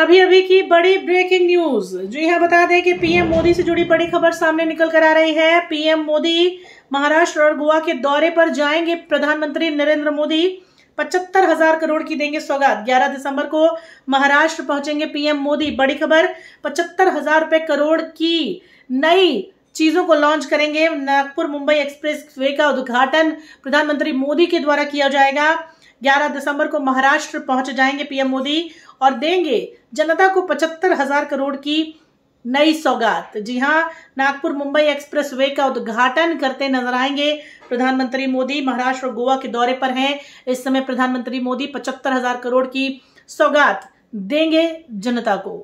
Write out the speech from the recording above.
अभी अभी की बड़ी ब्रेकिंग न्यूज जो यह बता दें कि पीएम मोदी से जुड़ी बड़ी खबर सामने निकल कर आ रही है पीएम मोदी महाराष्ट्र और गोवा के दौरे पर जाएंगे प्रधानमंत्री नरेंद्र मोदी पचहत्तर हजार करोड़ की देंगे सौगात 11 दिसंबर को महाराष्ट्र पहुंचेंगे पीएम मोदी बड़ी खबर पचहत्तर हजार रुपए करोड़ की नई चीजों को लॉन्च करेंगे नागपुर मुंबई एक्सप्रेस वे का उद्घाटन प्रधानमंत्री मोदी के द्वारा किया जाएगा 11 दिसंबर को महाराष्ट्र पहुंच जाएंगे पीएम मोदी और देंगे जनता को पचहत्तर हजार करोड़ की नई सौगात जी हाँ नागपुर मुंबई एक्सप्रेस वे का उद्घाटन करते नजर आएंगे प्रधानमंत्री मोदी महाराष्ट्र और गोवा के दौरे पर हैं इस समय प्रधानमंत्री मोदी पचहत्तर हजार करोड़ की सौगात देंगे जनता को